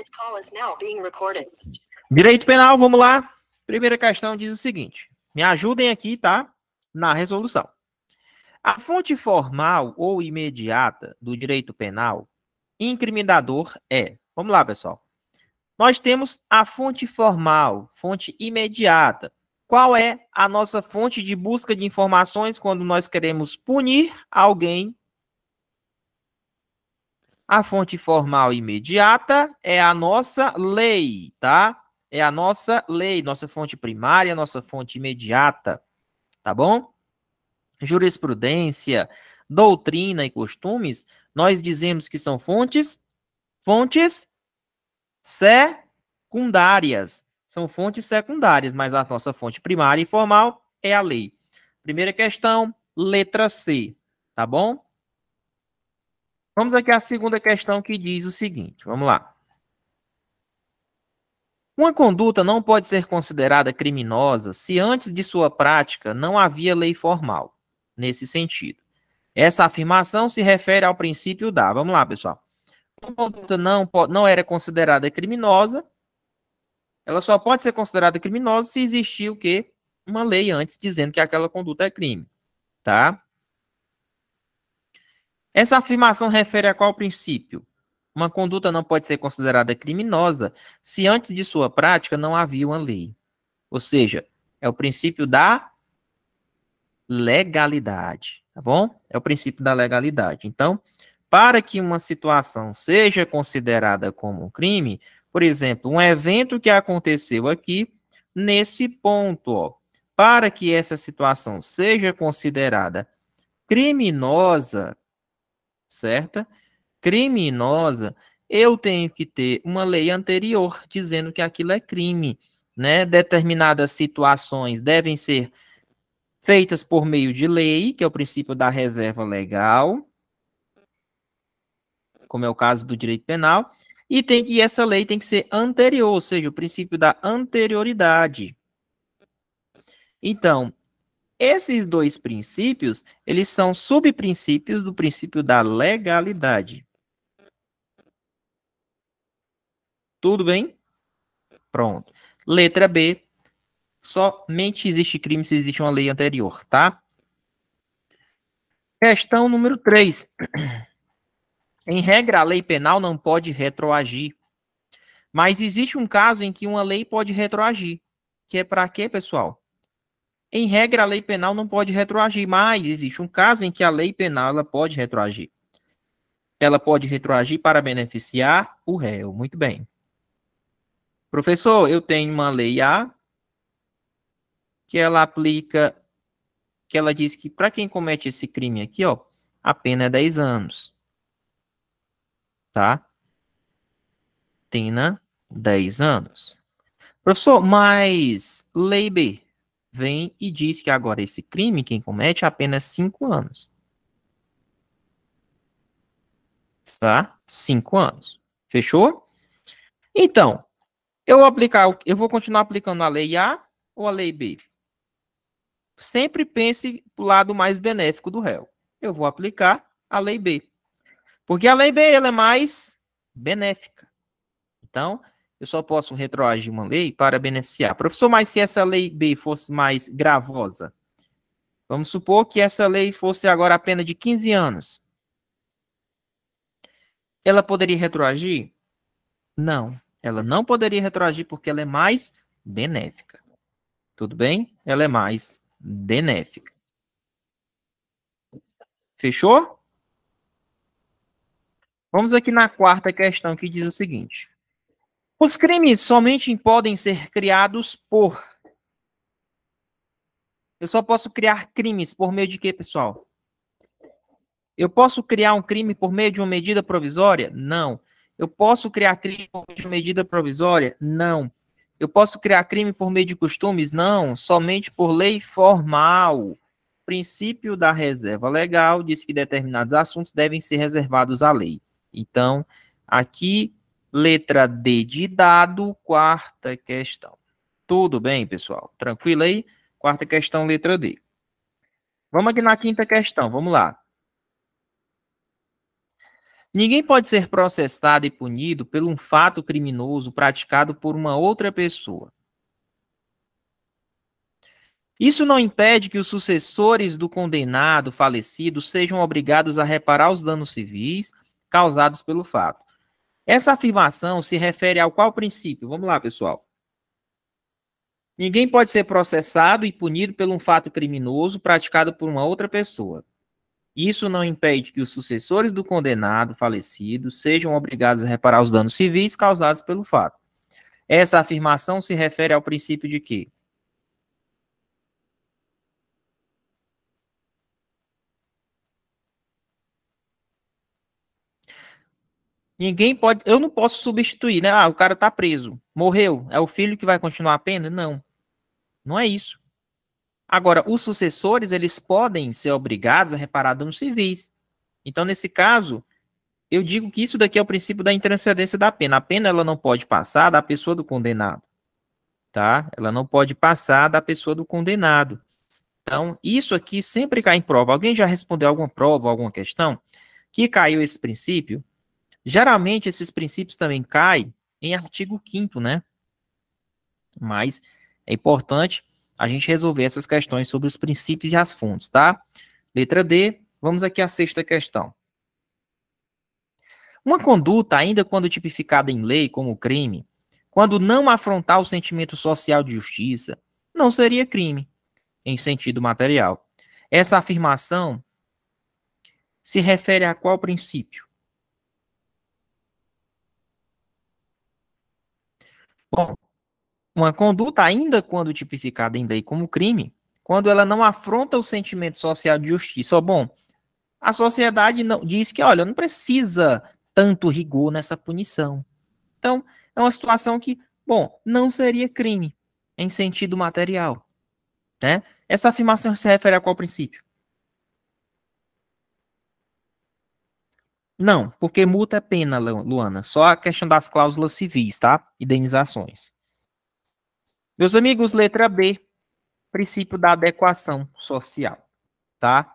This call is now being recorded. Direito penal, vamos lá. Primeira questão diz o seguinte: me ajudem aqui, tá? Na resolução. A fonte formal ou imediata do direito penal incriminador é. Vamos lá, pessoal. Nós temos a fonte formal, fonte imediata. Qual é a nossa fonte de busca de informações quando nós queremos punir alguém a fonte formal imediata é a nossa lei, tá? É a nossa lei, nossa fonte primária, nossa fonte imediata, tá bom? Jurisprudência, doutrina e costumes, nós dizemos que são fontes fontes secundárias. São fontes secundárias, mas a nossa fonte primária e formal é a lei. Primeira questão, letra C, tá bom? Vamos aqui à segunda questão que diz o seguinte: vamos lá. Uma conduta não pode ser considerada criminosa se antes de sua prática não havia lei formal nesse sentido. Essa afirmação se refere ao princípio da. Vamos lá, pessoal. Uma conduta não, não era considerada criminosa. Ela só pode ser considerada criminosa se existir o quê? Uma lei antes dizendo que aquela conduta é crime. Tá? Essa afirmação refere a qual princípio? Uma conduta não pode ser considerada criminosa se antes de sua prática não havia uma lei. Ou seja, é o princípio da legalidade, tá bom? É o princípio da legalidade. Então, para que uma situação seja considerada como um crime, por exemplo, um evento que aconteceu aqui nesse ponto, ó, para que essa situação seja considerada criminosa, certa? Criminosa, eu tenho que ter uma lei anterior dizendo que aquilo é crime, né? Determinadas situações devem ser feitas por meio de lei, que é o princípio da reserva legal, como é o caso do direito penal, e tem que essa lei tem que ser anterior, ou seja, o princípio da anterioridade. Então, esses dois princípios, eles são subprincípios do princípio da legalidade. Tudo bem? Pronto. Letra B. Somente existe crime se existe uma lei anterior, tá? Questão número 3. Em regra, a lei penal não pode retroagir. Mas existe um caso em que uma lei pode retroagir. Que é para quê, pessoal? Em regra, a lei penal não pode retroagir, mas existe um caso em que a lei penal ela pode retroagir. Ela pode retroagir para beneficiar o réu. Muito bem. Professor, eu tenho uma lei A que ela aplica, que ela diz que para quem comete esse crime aqui, ó, a pena é 10 anos. Tá? Pena 10 anos. Professor, mas lei B vem e diz que agora esse crime quem comete é apenas cinco anos. Tá? Cinco anos. Fechou? Então, eu vou aplicar, eu vou continuar aplicando a lei A ou a lei B? Sempre pense o lado mais benéfico do réu. Eu vou aplicar a lei B. Porque a lei B ela é mais benéfica. Então, eu só posso retroagir uma lei para beneficiar. Professor, mas se essa lei B fosse mais gravosa? Vamos supor que essa lei fosse agora a pena de 15 anos. Ela poderia retroagir? Não, ela não poderia retroagir porque ela é mais benéfica. Tudo bem? Ela é mais benéfica. Fechou? Vamos aqui na quarta questão que diz o seguinte. Os crimes somente podem ser criados por. Eu só posso criar crimes por meio de quê, pessoal? Eu posso criar um crime por meio de uma medida provisória? Não. Eu posso criar crime por meio de uma medida provisória? Não. Eu posso criar crime por meio de costumes? Não. Somente por lei formal. O princípio da reserva legal diz que determinados assuntos devem ser reservados à lei. Então, aqui Letra D de dado, quarta questão. Tudo bem, pessoal? Tranquilo aí? Quarta questão, letra D. Vamos aqui na quinta questão, vamos lá. Ninguém pode ser processado e punido por um fato criminoso praticado por uma outra pessoa. Isso não impede que os sucessores do condenado falecido sejam obrigados a reparar os danos civis causados pelo fato, essa afirmação se refere ao qual princípio? Vamos lá, pessoal. Ninguém pode ser processado e punido por um fato criminoso praticado por uma outra pessoa. Isso não impede que os sucessores do condenado falecido sejam obrigados a reparar os danos civis causados pelo fato. Essa afirmação se refere ao princípio de que Ninguém pode. Eu não posso substituir, né? Ah, o cara tá preso, morreu. É o filho que vai continuar a pena? Não. Não é isso. Agora, os sucessores, eles podem ser obrigados a reparar danos civis. Então, nesse caso, eu digo que isso daqui é o princípio da intranscendência da pena. A pena, ela não pode passar da pessoa do condenado. Tá? Ela não pode passar da pessoa do condenado. Então, isso aqui sempre cai em prova. Alguém já respondeu alguma prova, alguma questão que caiu esse princípio? Geralmente esses princípios também caem em artigo 5 né? Mas é importante a gente resolver essas questões sobre os princípios e as fontes, tá? Letra D, vamos aqui à sexta questão. Uma conduta, ainda quando tipificada em lei como crime, quando não afrontar o sentimento social de justiça, não seria crime em sentido material. Essa afirmação se refere a qual princípio? Bom, uma conduta, ainda quando tipificada ainda aí como crime, quando ela não afronta o sentimento social de justiça, bom, a sociedade não, diz que, olha, não precisa tanto rigor nessa punição. Então, é uma situação que, bom, não seria crime em sentido material. Né? Essa afirmação se refere a qual princípio? Não, porque multa é pena, Luana. Só a questão das cláusulas civis, tá? Indenizações. Meus amigos, letra B. Princípio da adequação social, tá?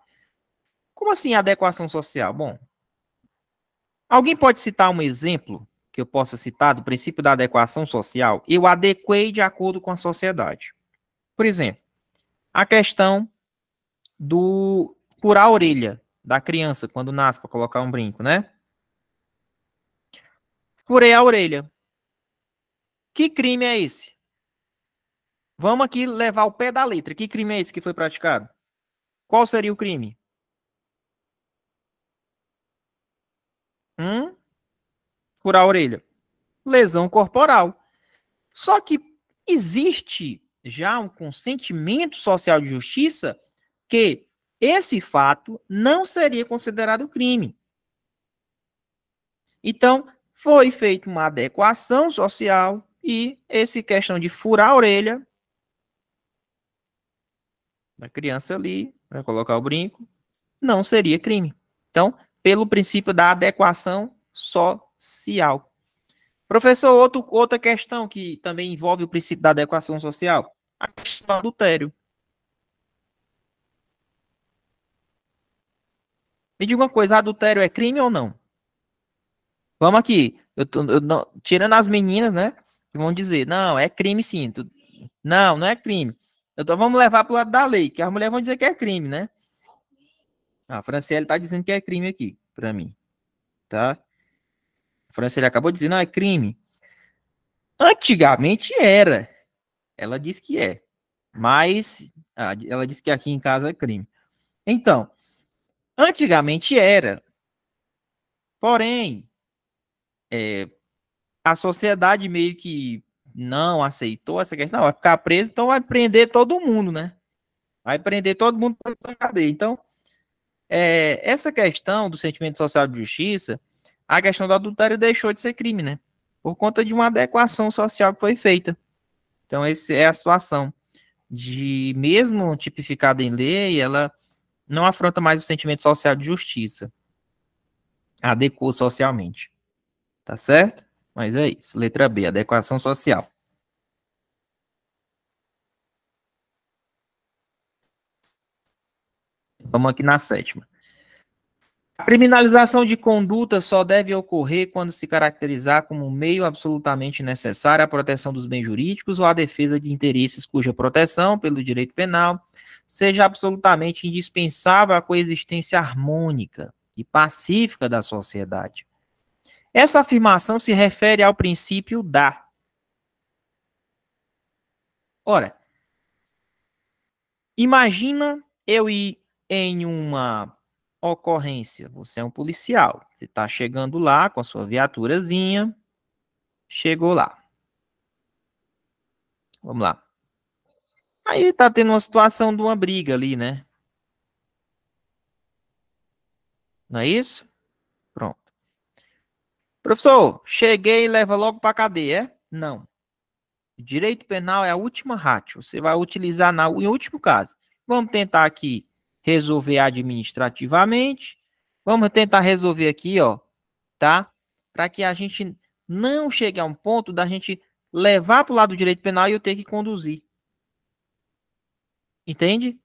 Como assim adequação social? Bom, alguém pode citar um exemplo que eu possa citar do princípio da adequação social? Eu adequei de acordo com a sociedade. Por exemplo, a questão do curar a orelha da criança quando nasce para colocar um brinco, né? Furei a orelha. Que crime é esse? Vamos aqui levar o pé da letra. Que crime é esse que foi praticado? Qual seria o crime? Hum? Furar a orelha. Lesão corporal. Só que existe já um consentimento social de justiça que esse fato não seria considerado crime. Então, foi feita uma adequação social e esse questão de furar a orelha da criança ali, para né, colocar o brinco, não seria crime. Então, pelo princípio da adequação social. Professor, outro, outra questão que também envolve o princípio da adequação social, a questão do adultério. Me diga uma coisa, adultério é crime ou não? Vamos aqui. Eu tô, eu não, tirando as meninas, né? Que vão dizer, não, é crime sim. Tu, não, não é crime. tô, então, vamos levar pro lado da lei, que as mulheres vão dizer que é crime, né? Ah, a Franciele tá dizendo que é crime aqui, para mim. Tá? A Franciele acabou de dizer, não, é crime. Antigamente era. Ela disse que é. Mas ah, ela disse que aqui em casa é crime. Então, Antigamente era. Porém, é, a sociedade meio que não aceitou essa questão. Não, vai ficar preso, então vai prender todo mundo, né? Vai prender todo mundo para cadeia. Então, é, essa questão do sentimento social de justiça, a questão do adultério deixou de ser crime, né? Por conta de uma adequação social que foi feita. Então, essa é a situação de, mesmo tipificada em lei, ela não afronta mais o sentimento social de justiça. Adequou socialmente. Tá certo? Mas é isso. Letra B, adequação social. Vamos aqui na sétima. A criminalização de conduta só deve ocorrer quando se caracterizar como um meio absolutamente necessário à proteção dos bens jurídicos ou à defesa de interesses cuja proteção, pelo direito penal, seja absolutamente indispensável à coexistência harmônica e pacífica da sociedade. Essa afirmação se refere ao princípio da. Ora, imagina eu ir em uma ocorrência, você é um policial, você está chegando lá com a sua viaturazinha, chegou lá. Vamos lá. Aí tá tendo uma situação de uma briga ali, né? Não é isso? Pronto. Professor, cheguei e leva logo para cadeia, é? Não. Direito penal é a última ratio. Você vai utilizar na, em último caso. Vamos tentar aqui resolver administrativamente. Vamos tentar resolver aqui, ó, tá? Para que a gente não chegue a um ponto da gente levar para o lado do direito penal e eu ter que conduzir. Entende?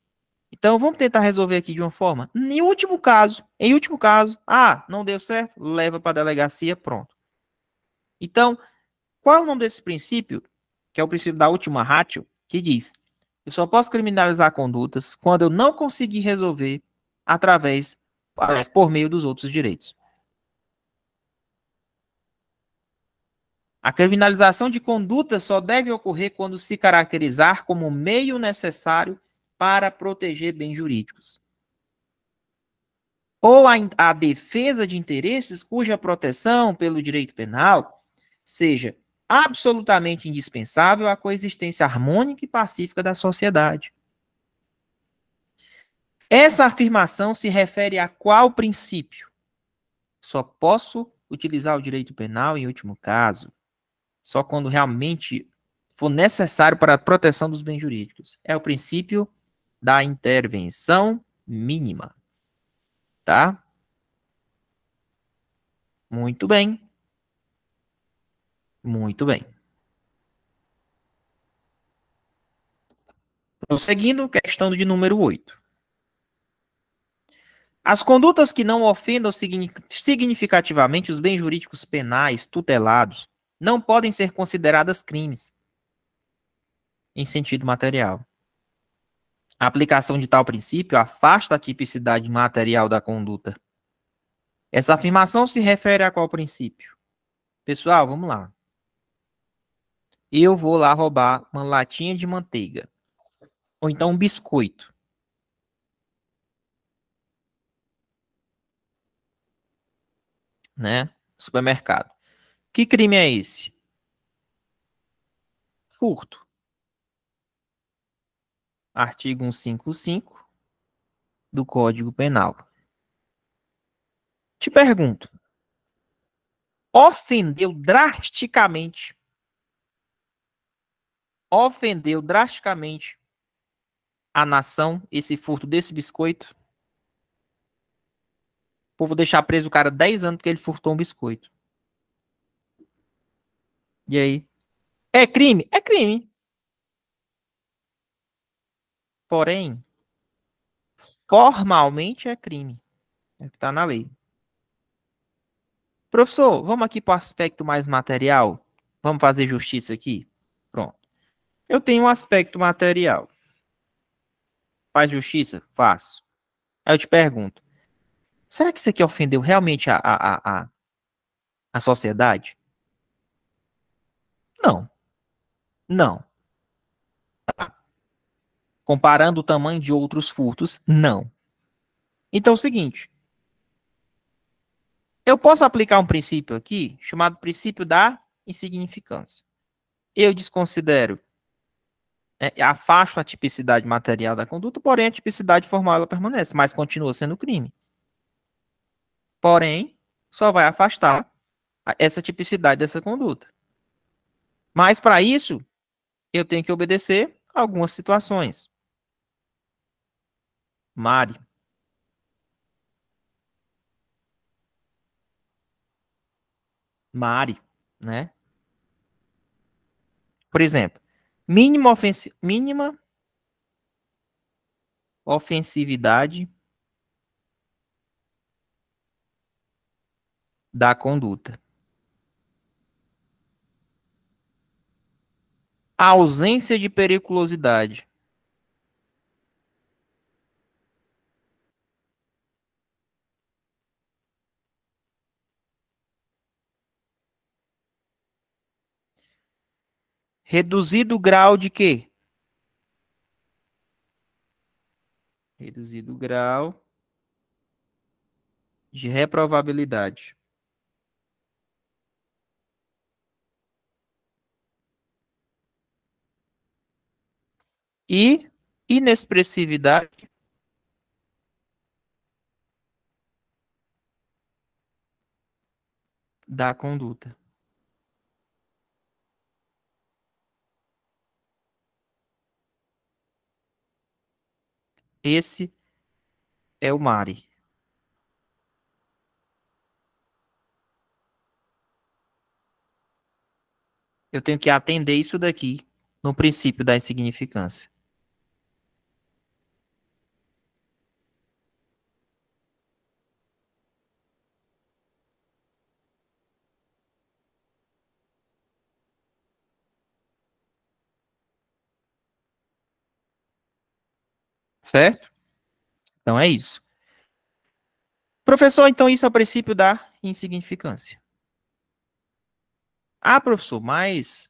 Então vamos tentar resolver aqui de uma forma. Em último caso, em último caso, ah, não deu certo, leva para a delegacia, pronto. Então, qual é o nome desse princípio? Que é o princípio da última ratio, que diz: eu só posso criminalizar condutas quando eu não conseguir resolver através, por meio dos outros direitos. A criminalização de condutas só deve ocorrer quando se caracterizar como meio necessário para proteger bens jurídicos. Ou a, a defesa de interesses cuja proteção pelo direito penal seja absolutamente indispensável à coexistência harmônica e pacífica da sociedade. Essa afirmação se refere a qual princípio? Só posso utilizar o direito penal em último caso, só quando realmente for necessário para a proteção dos bens jurídicos. É o princípio da intervenção mínima. Tá? Muito bem. Muito bem. Prosseguindo, questão de número 8. As condutas que não ofendam significativamente os bens jurídicos penais tutelados não podem ser consideradas crimes em sentido material. A aplicação de tal princípio afasta a tipicidade material da conduta. Essa afirmação se refere a qual princípio? Pessoal, vamos lá. Eu vou lá roubar uma latinha de manteiga. Ou então um biscoito. Né? Supermercado. Que crime é esse? Furto artigo 155 do Código Penal. Te pergunto: ofendeu drasticamente? Ofendeu drasticamente a nação esse furto desse biscoito? vou deixar preso o cara 10 anos porque ele furtou um biscoito. E aí? É crime? É crime. Porém, formalmente é crime. É o que está na lei. Professor, vamos aqui para o aspecto mais material? Vamos fazer justiça aqui? Pronto. Eu tenho um aspecto material. Faz justiça? Faço. Aí eu te pergunto: será que isso aqui ofendeu realmente a, a, a, a sociedade? Não. Não comparando o tamanho de outros furtos? Não. Então é o seguinte, eu posso aplicar um princípio aqui chamado princípio da insignificância. Eu desconsidero né, afasto a tipicidade material da conduta, porém a tipicidade formal ela permanece, mas continua sendo crime. Porém, só vai afastar essa tipicidade dessa conduta. Mas para isso, eu tenho que obedecer algumas situações. Mari. Mari, né? Por exemplo, mínima, ofensi mínima ofensividade da conduta. A ausência de periculosidade. Reduzido grau de quê? Reduzido grau de reprovabilidade. E inexpressividade da conduta. Esse é o Mari. Eu tenho que atender isso daqui no princípio da insignificância. Certo? Então é isso. Professor, então isso é o princípio da insignificância. Ah, professor, mas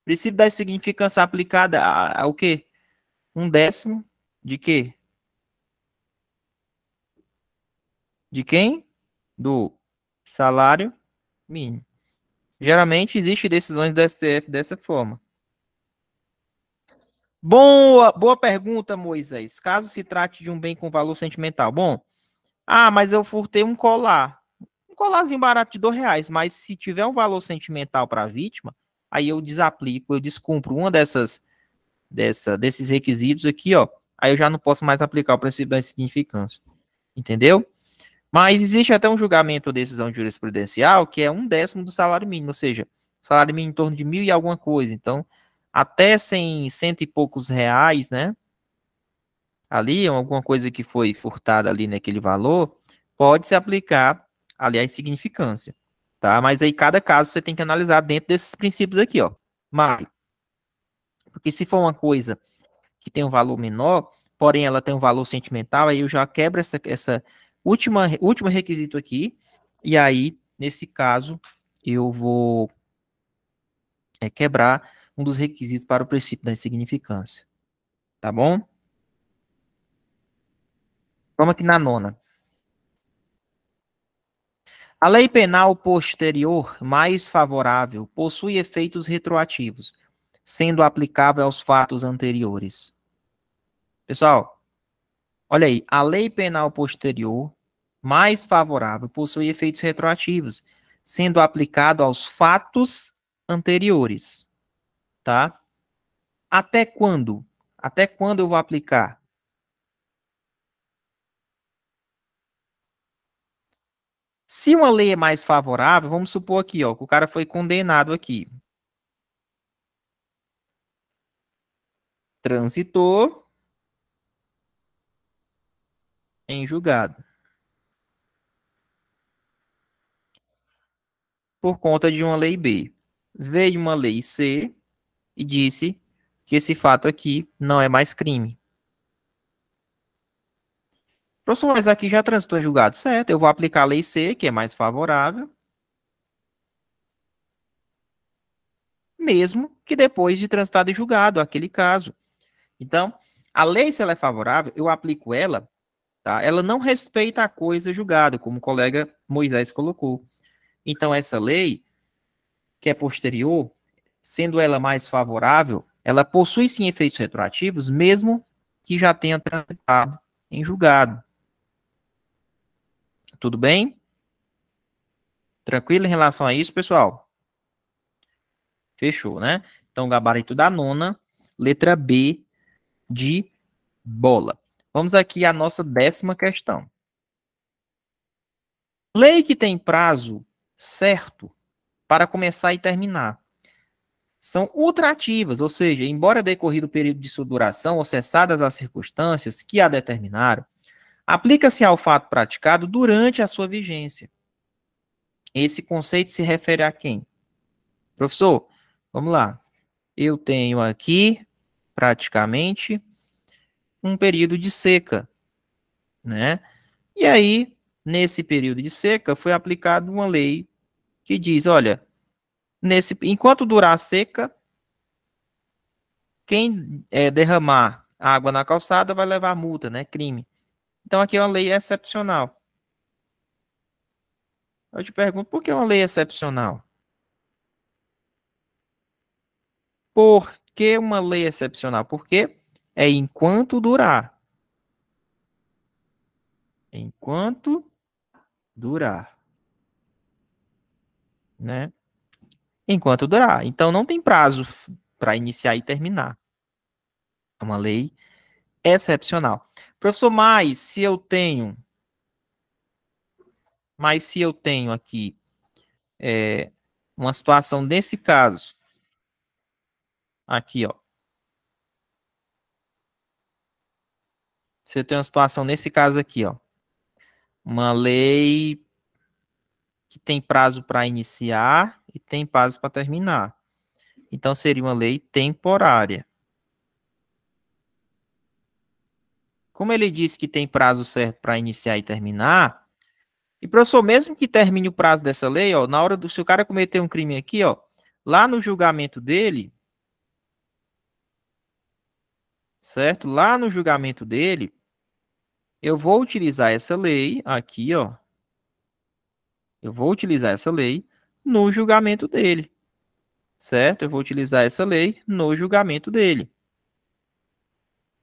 o princípio da insignificância aplicada ao quê? Um décimo de quê? De quem? Do salário mínimo. Geralmente existem decisões do STF dessa forma. Boa, boa pergunta, Moisés. Caso se trate de um bem com valor sentimental. Bom, ah, mas eu furtei um colar. Um colarzinho barato de dois reais, mas se tiver um valor sentimental para a vítima, aí eu desaplico, eu descumpro uma dessas, dessa, desses requisitos aqui, ó. Aí eu já não posso mais aplicar o princípio da insignificância. Entendeu? Mas existe até um julgamento ou decisão jurisprudencial que é um décimo do salário mínimo, ou seja, salário mínimo em torno de mil e alguma coisa. Então, até cem, cento e poucos reais, né? Ali, alguma coisa que foi furtada ali naquele valor, pode se aplicar ali a insignificância, tá? Mas aí cada caso você tem que analisar dentro desses princípios aqui, ó. Mário. Porque se for uma coisa que tem um valor menor, porém ela tem um valor sentimental, aí eu já quebro essa, essa última, último requisito aqui, e aí, nesse caso, eu vou é, quebrar um dos requisitos para o princípio da insignificância. Tá bom? Vamos aqui na nona. A lei penal posterior mais favorável possui efeitos retroativos, sendo aplicável aos fatos anteriores. Pessoal, olha aí, a lei penal posterior mais favorável possui efeitos retroativos, sendo aplicado aos fatos anteriores tá? Até quando? Até quando eu vou aplicar? Se uma lei é mais favorável, vamos supor aqui, ó, que o cara foi condenado aqui. Transitou em julgado. Por conta de uma lei B. Veio uma lei C, e disse que esse fato aqui não é mais crime. Professor, mas aqui já transitou em julgado. Certo, eu vou aplicar a lei C, que é mais favorável. Mesmo que depois de transitado em julgado, aquele caso. Então, a lei, se ela é favorável, eu aplico ela, tá? Ela não respeita a coisa julgada, como o colega Moisés colocou. Então, essa lei, que é posterior, sendo ela mais favorável, ela possui sim efeitos retroativos, mesmo que já tenha transitado em julgado. Tudo bem? Tranquilo em relação a isso, pessoal? Fechou, né? Então, gabarito da nona, letra B de bola. Vamos aqui à nossa décima questão. Lei que tem prazo certo para começar e terminar são ultrativas, ou seja, embora decorrido o período de sua duração ou cessadas as circunstâncias que a determinaram, aplica-se ao fato praticado durante a sua vigência. Esse conceito se refere a quem? Professor, vamos lá. Eu tenho aqui, praticamente, um período de seca, né? E aí, nesse período de seca, foi aplicada uma lei que diz, olha, nesse, enquanto durar a seca, quem é, derramar água na calçada vai levar multa, né? Crime. Então aqui é uma lei excepcional. Eu te pergunto, por que é uma lei excepcional? Por que uma lei excepcional? Porque é enquanto durar. Enquanto durar. Né? enquanto durar. Então não tem prazo para iniciar e terminar. É uma lei excepcional. Professor, mas se eu tenho. Mas se eu tenho aqui é, uma situação desse caso. Aqui, ó. Se eu tenho uma situação nesse caso aqui, ó. Uma lei que tem prazo para iniciar e tem prazo para terminar. Então seria uma lei temporária. Como ele disse que tem prazo certo para iniciar e terminar, e professor, mesmo que termine o prazo dessa lei, ó, na hora do se o cara cometer um crime aqui, ó, lá no julgamento dele, certo? Lá no julgamento dele, eu vou utilizar essa lei aqui, ó. Eu vou utilizar essa lei no julgamento dele. Certo? Eu vou utilizar essa lei no julgamento dele.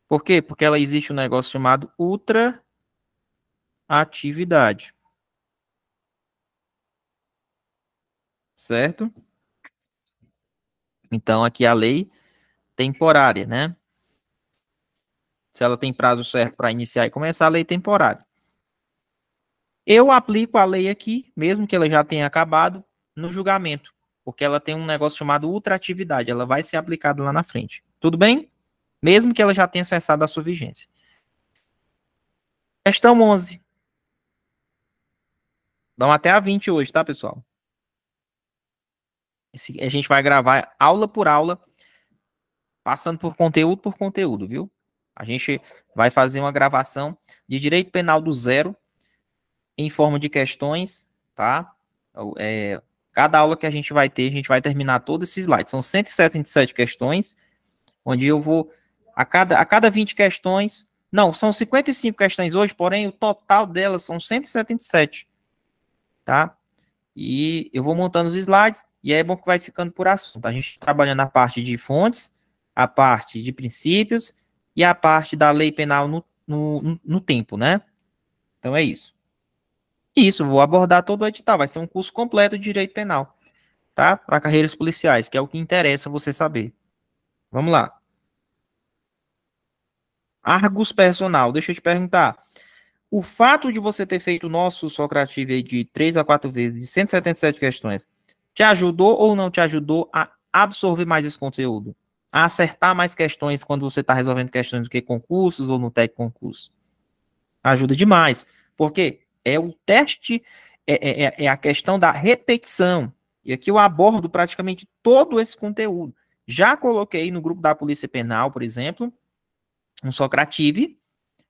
Por quê? Porque ela existe um negócio chamado ultra atividade. Certo? Então aqui a lei temporária, né? Se ela tem prazo certo para iniciar e começar a lei é temporária. Eu aplico a lei aqui, mesmo que ela já tenha acabado, no julgamento, porque ela tem um negócio chamado ultratividade, ela vai ser aplicada lá na frente. Tudo bem? Mesmo que ela já tenha cessado a sua vigência. Questão 11. Vamos até a 20 hoje, tá, pessoal? Esse, a gente vai gravar aula por aula, passando por conteúdo por conteúdo, viu? A gente vai fazer uma gravação de direito penal do zero, em forma de questões, tá? É, Cada aula que a gente vai ter, a gente vai terminar todo esse slide. São 177 questões, onde eu vou, a cada, a cada 20 questões, não, são 55 questões hoje, porém o total delas são 177, tá? E eu vou montando os slides, e aí é bom que vai ficando por assunto. A gente tá trabalhando a parte de fontes, a parte de princípios e a parte da lei penal no, no, no tempo, né? Então é isso. Isso, vou abordar todo o edital, vai ser um curso completo de direito penal, tá? Para carreiras policiais, que é o que interessa você saber. Vamos lá. Argus personal, deixa eu te perguntar. O fato de você ter feito o nosso Socrative de 3 a 4 vezes, de 177 questões, te ajudou ou não te ajudou a absorver mais esse conteúdo? A acertar mais questões quando você está resolvendo questões do que concursos ou no TEC concurso? Ajuda demais. Por quê? É o teste, é, é, é, é a questão da repetição. E aqui eu abordo praticamente todo esse conteúdo. Já coloquei no grupo da Polícia Penal, por exemplo, um Socrative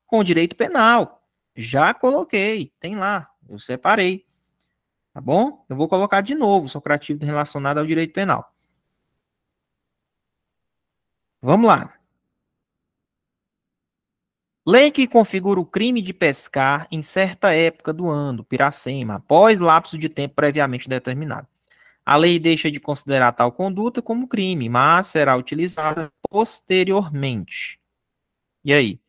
com direito penal. Já coloquei, tem lá, eu separei. Tá bom? Eu vou colocar de novo o Socrative relacionado ao direito penal. Vamos lá. Lei que configura o crime de pescar em certa época do ano, Piracema, após lapso de tempo previamente determinado. A lei deixa de considerar tal conduta como crime, mas será utilizada posteriormente. E aí?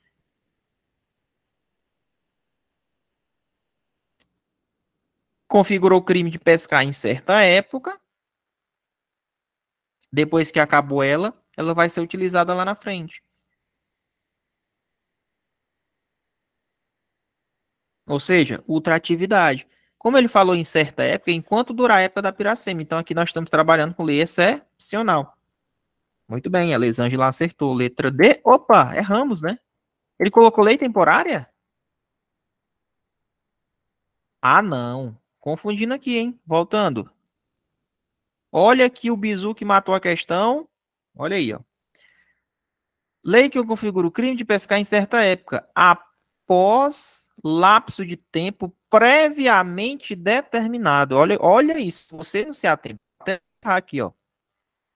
Configurou o crime de pescar em certa época. Depois que acabou ela, ela vai ser utilizada lá na frente. Ou seja, ultratividade. Como ele falou em certa época, enquanto durar a época da piracema. Então aqui nós estamos trabalhando com lei excepcional. Muito bem, a Lesângela acertou. Letra D. Opa, erramos, né? Ele colocou lei temporária? Ah, não. Confundindo aqui, hein? Voltando. Olha aqui o bizu que matou a questão. Olha aí, ó. Lei que configura o crime de pescar em certa época. A após lapso de tempo previamente determinado. Olha, olha isso, você não se atenta. Aqui, ó.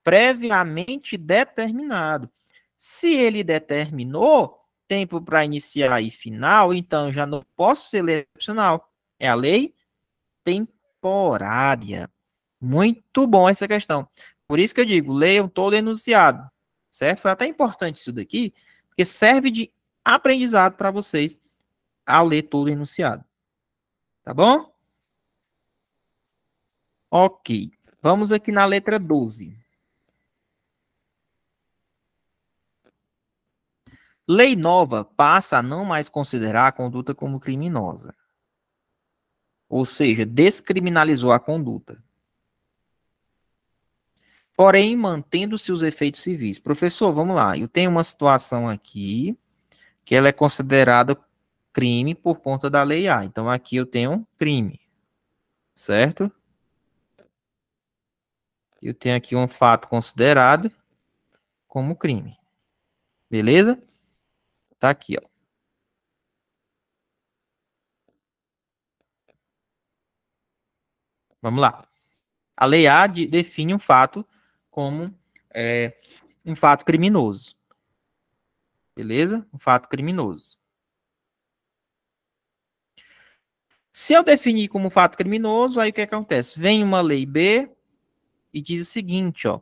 Previamente determinado. Se ele determinou tempo para iniciar e final, então já não posso ser excepcional. É a lei temporária. Muito bom essa questão. Por isso que eu digo, leiam todo o enunciado, certo? Foi até importante isso daqui, porque serve de aprendizado para vocês ao ler todo o enunciado. Tá bom? Ok. Vamos aqui na letra 12. Lei nova passa a não mais considerar a conduta como criminosa. Ou seja, descriminalizou a conduta. Porém, mantendo-se os efeitos civis. Professor, vamos lá. Eu tenho uma situação aqui que ela é considerada crime por conta da lei A. Então aqui eu tenho um crime, certo? Eu tenho aqui um fato considerado como crime. Beleza? Tá aqui, ó. Vamos lá. A lei A define um fato como é, um fato criminoso. Beleza? Um fato criminoso. Se eu definir como fato criminoso, aí o que acontece? Vem uma lei B e diz o seguinte, ó.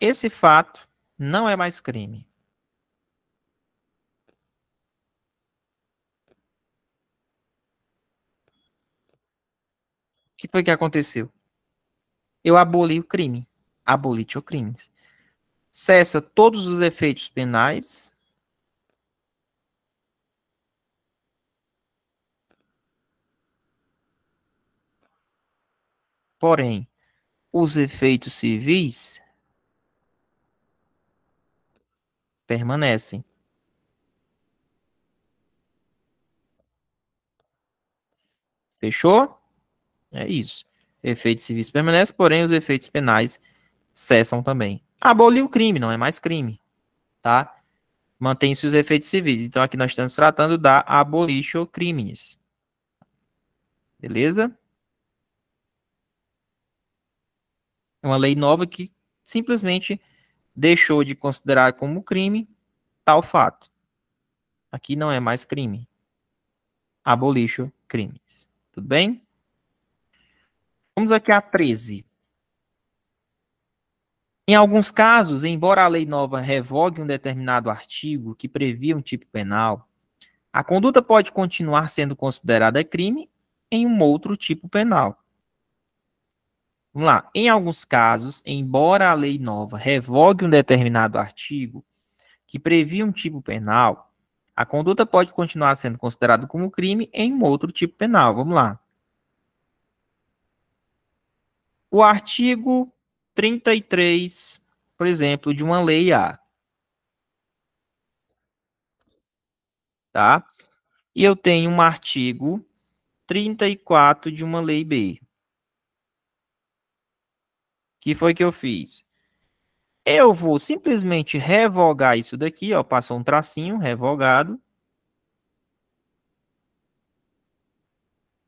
Esse fato não é mais crime. O que foi que aconteceu? Eu aboli o crime. Aboli o crime cessa todos os efeitos penais. Porém, os efeitos civis permanecem. Fechou? É isso. Efeitos civis permanecem, porém os efeitos penais cessam também abolir o crime, não é mais crime, tá? Mantém-se os efeitos civis. Então, aqui nós estamos tratando da abolition crimes. Beleza? É uma lei nova que simplesmente deixou de considerar como crime tal fato. Aqui não é mais crime. Abolition crimes. Tudo bem? Vamos aqui a 13. Em alguns casos, embora a lei nova revogue um determinado artigo que previa um tipo penal, a conduta pode continuar sendo considerada crime em um outro tipo penal. Vamos lá. Em alguns casos, embora a lei nova revogue um determinado artigo que previa um tipo penal, a conduta pode continuar sendo considerada como crime em um outro tipo penal. Vamos lá. O artigo 33, por exemplo, de uma lei A. Tá? E eu tenho um artigo 34 de uma lei B. Que foi que eu fiz? Eu vou simplesmente revogar isso daqui, ó, passou um tracinho, revogado.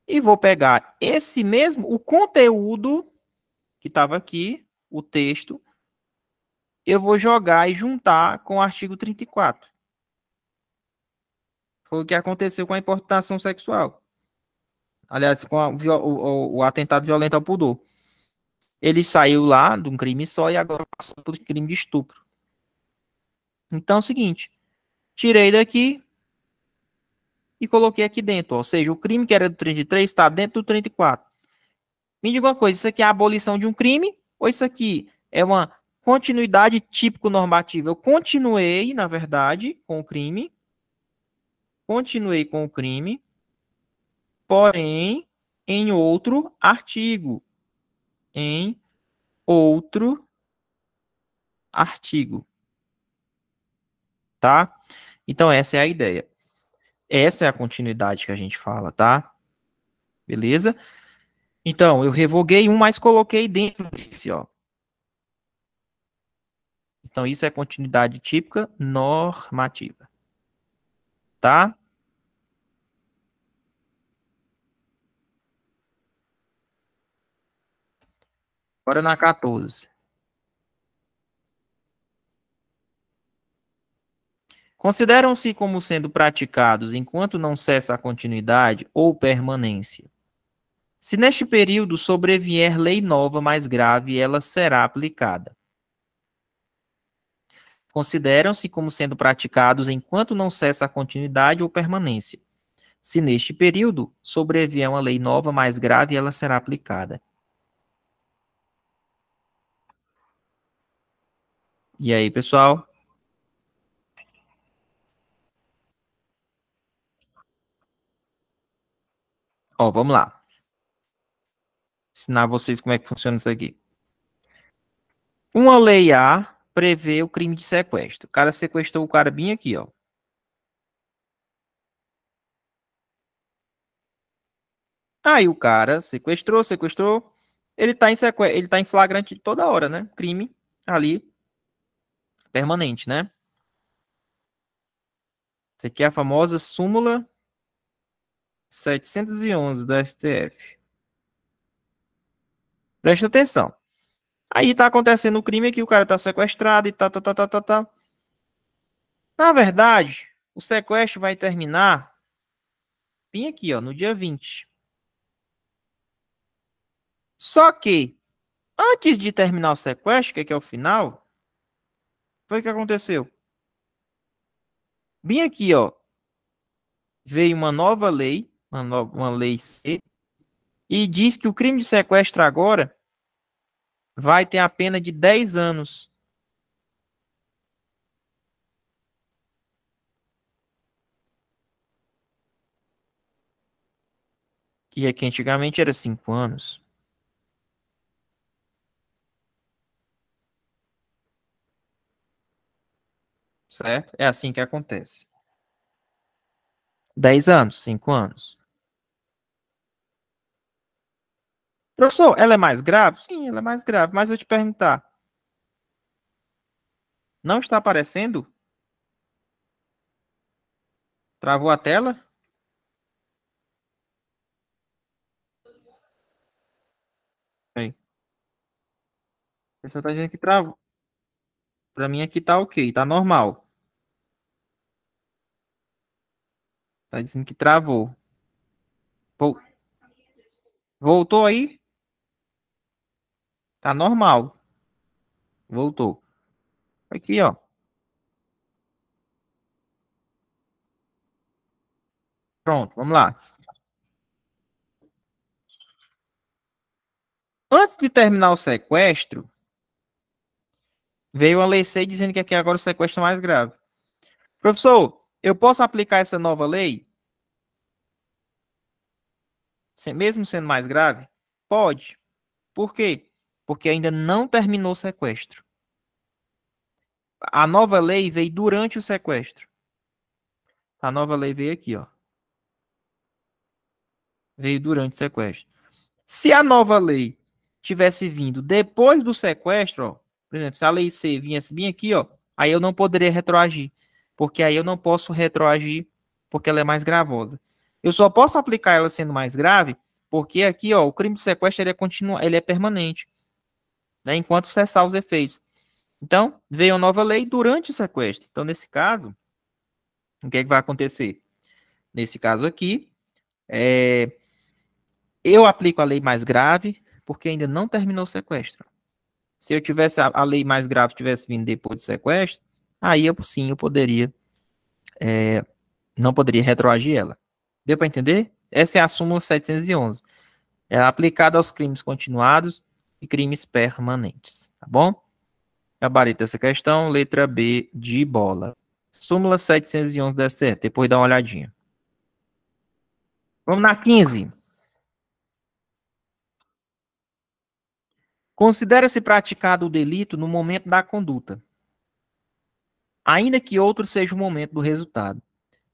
E vou pegar esse mesmo, o conteúdo que estava aqui, o texto, eu vou jogar e juntar com o artigo 34. Foi o que aconteceu com a importação sexual. Aliás, com a, o, o, atentado violento ao pudor. Ele saiu lá de um crime só e agora passou por crime de estupro. Então é o seguinte, tirei daqui e coloquei aqui dentro. Ou seja, o crime que era do 33 está dentro do 34. Me diga uma coisa, isso aqui é a abolição de um crime ou isso aqui é uma continuidade típico normativa? Eu continuei, na verdade, com o crime, continuei com o crime, porém, em outro artigo. Em outro artigo. Tá? Então, essa é a ideia. Essa é a continuidade que a gente fala, tá? Beleza? Então, eu revoguei um, mas coloquei dentro desse, ó. Então, isso é continuidade típica normativa. Tá? Agora na 14. Consideram-se como sendo praticados enquanto não cessa a continuidade ou permanência se neste período sobrevier lei nova mais grave, ela será aplicada. Consideram-se como sendo praticados enquanto não cessa a continuidade ou permanência. Se neste período sobrevier uma lei nova mais grave, ela será aplicada. E aí, pessoal? Ó, vamos lá ensinar vocês como é que funciona isso aqui. Uma lei A prevê o crime de sequestro. O cara sequestrou o cara bem aqui, ó. Aí o cara sequestrou, sequestrou. Ele tá em sequestro, ele tá em flagrante toda hora, né? Crime ali permanente, né? Isso aqui é a famosa súmula 711 do STF. Presta atenção. Aí tá acontecendo o um crime que o cara tá sequestrado e tá, tá, tá, tá, tá, tá. Na verdade, o sequestro vai terminar bem aqui, ó, no dia 20. Só que, antes de terminar o sequestro, que é, que é o final, foi o que aconteceu. Bem aqui, ó, veio uma nova lei, uma, nova, uma lei C, e diz que o crime de sequestro agora vai ter a pena de 10 anos. Que aqui é antigamente era 5 anos. Certo? É assim que acontece. 10 anos, 5 anos. Professor, ela é mais grave? Sim, ela é mais grave, mas eu te perguntar. Não está aparecendo? Travou a tela? Aí. Ele só dizendo que travou. Para mim aqui está ok, está normal. Está dizendo que travou. Voltou aí? Tá normal. Voltou. Aqui, ó. Pronto, vamos lá. Antes de terminar o sequestro, veio a lei C dizendo que aqui agora o sequestro é mais grave. Professor, eu posso aplicar essa nova lei? Mesmo sendo mais grave? Pode. Por quê? porque ainda não terminou o sequestro. A nova lei veio durante o sequestro. A nova lei veio aqui, ó. Veio durante o sequestro. Se a nova lei tivesse vindo depois do sequestro, ó, por exemplo, se a lei C viesse bem aqui, ó, aí eu não poderia retroagir, porque aí eu não posso retroagir porque ela é mais gravosa. Eu só posso aplicar ela sendo mais grave, porque aqui, ó, o crime de sequestro ele é contínuo, ele é permanente né, enquanto cessar os efeitos. Então, veio a nova lei durante o sequestro. Então, nesse caso, o que, é que vai acontecer? Nesse caso aqui, é, eu aplico a lei mais grave, porque ainda não terminou o sequestro. Se eu tivesse a, a lei mais grave tivesse vindo depois do sequestro, aí eu sim eu poderia é, não poderia retroagir ela. Deu para entender? Essa é a súmula 711. É aplicada aos crimes continuados e crimes permanentes, tá bom? Gabarito essa questão, letra B de bola. Súmula 711 da STF, depois dá uma olhadinha. Vamos na 15. Considera-se praticado o delito no momento da conduta, ainda que outro seja o momento do resultado.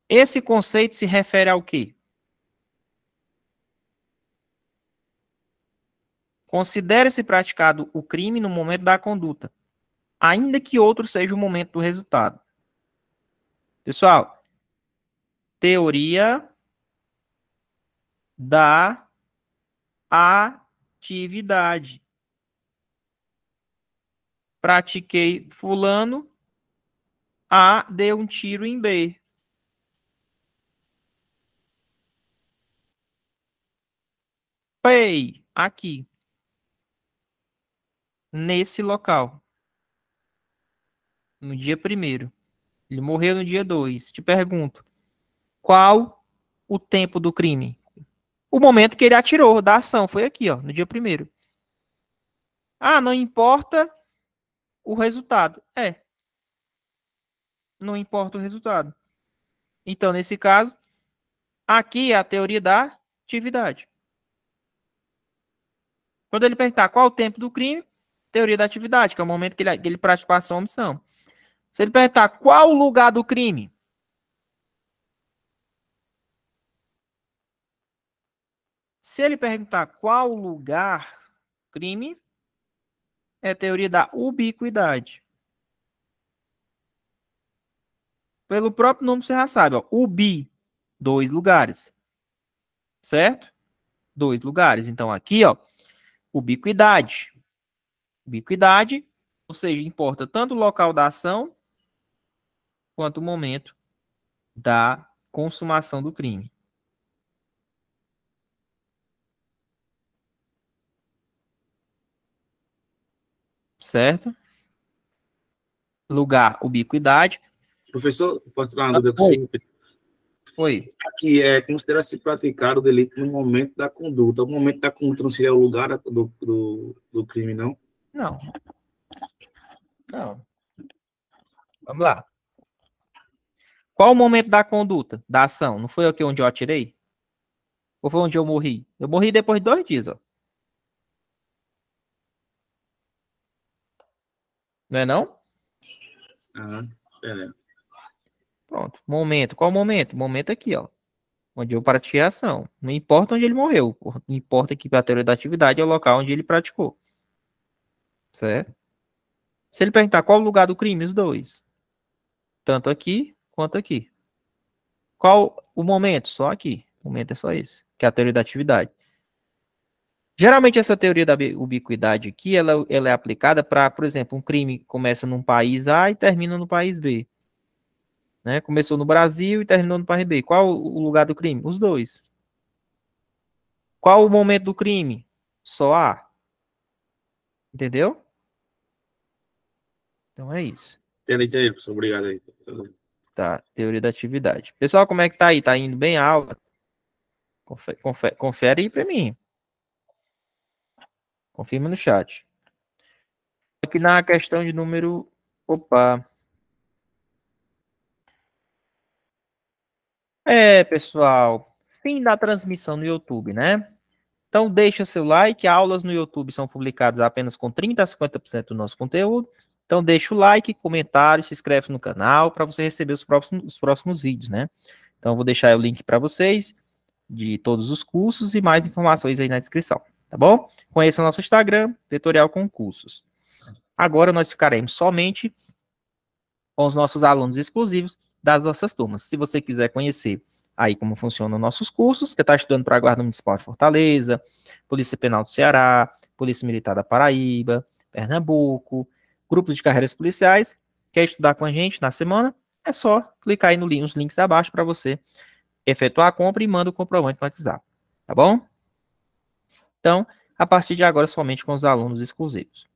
Esse conceito se refere ao quê? Considere-se praticado o crime no momento da conduta, ainda que outro seja o momento do resultado. Pessoal, teoria da atividade. Pratiquei fulano, A deu um tiro em B. Pei aqui nesse local. No dia primeiro. Ele morreu no dia 2. Te pergunto, qual o tempo do crime? O momento que ele atirou da ação foi aqui, ó, no dia primeiro. Ah, não importa o resultado. É. Não importa o resultado. Então, nesse caso, aqui é a teoria da atividade. Quando ele perguntar qual o tempo do crime, teoria da atividade, que é o momento que ele, que ele praticou a sua omissão. Se ele perguntar qual o lugar do crime, Se ele perguntar qual lugar crime, é teoria da ubiquidade. Pelo próprio nome você já sabe, ó, ubi, dois lugares. Certo? Dois lugares. Então aqui, ó, ubiquidade ubiquidade, ou seja, importa tanto o local da ação quanto o momento da consumação do crime. Certo? Lugar, ubiquidade. Professor, posso tirar uma ah, dúvida com Oi. Aqui é considera-se praticar o delito no momento da conduta. O momento da conduta não seria o lugar do, do, do crime, não? Não. Não. Vamos lá. Qual o momento da conduta, da ação? Não foi aqui onde eu atirei? Ou foi onde eu morri? Eu morri depois de dois dias, ó. Não é não? Ah, uhum. Pronto, momento. Qual momento? Momento aqui, ó. Onde eu pratiquei a ação. Não importa onde ele morreu. Importa que para a teoria da atividade é o local onde ele praticou certo? Se ele perguntar qual o lugar do crime, os dois. Tanto aqui quanto aqui. Qual o momento? Só aqui. O momento é só esse, que é a teoria da atividade. Geralmente essa teoria da ubiquidade aqui, ela, ela é aplicada para, por exemplo, um crime começa num país A e termina no país B. Né? Começou no Brasil e terminou no país B. Qual o lugar do crime? Os dois. Qual o momento do crime? Só A. Entendeu? Então é isso. Entendi, entendi, professor. Obrigado aí. Tá, teoria da atividade. Pessoal, como é que tá aí? Tá indo bem a aula? Confere, confere, confere aí para mim. Confirma no chat. Aqui na questão de número. Opa. É, pessoal. Fim da transmissão no YouTube, né? Então, deixa seu like. Aulas no YouTube são publicadas apenas com 30% a 50% do nosso conteúdo. Então deixa o like, comentário, se inscreve no canal para você receber os próximos, os próximos vídeos, né? Então vou deixar o link para vocês de todos os cursos e mais informações aí na descrição, tá bom? Conheça o nosso Instagram, Tutorial Concursos. Agora nós ficaremos somente com os nossos alunos exclusivos das nossas turmas. Se você quiser conhecer aí como funcionam nossos cursos, que está estudando para a Guarda Municipal de Fortaleza, Polícia Penal do Ceará, Polícia Militar da Paraíba, Pernambuco, grupos de carreiras policiais, quer estudar com a gente na semana, é só clicar aí no, nos links abaixo para você efetuar a compra e manda o comprovante no WhatsApp, tá bom? Então, a partir de agora, somente com os alunos exclusivos.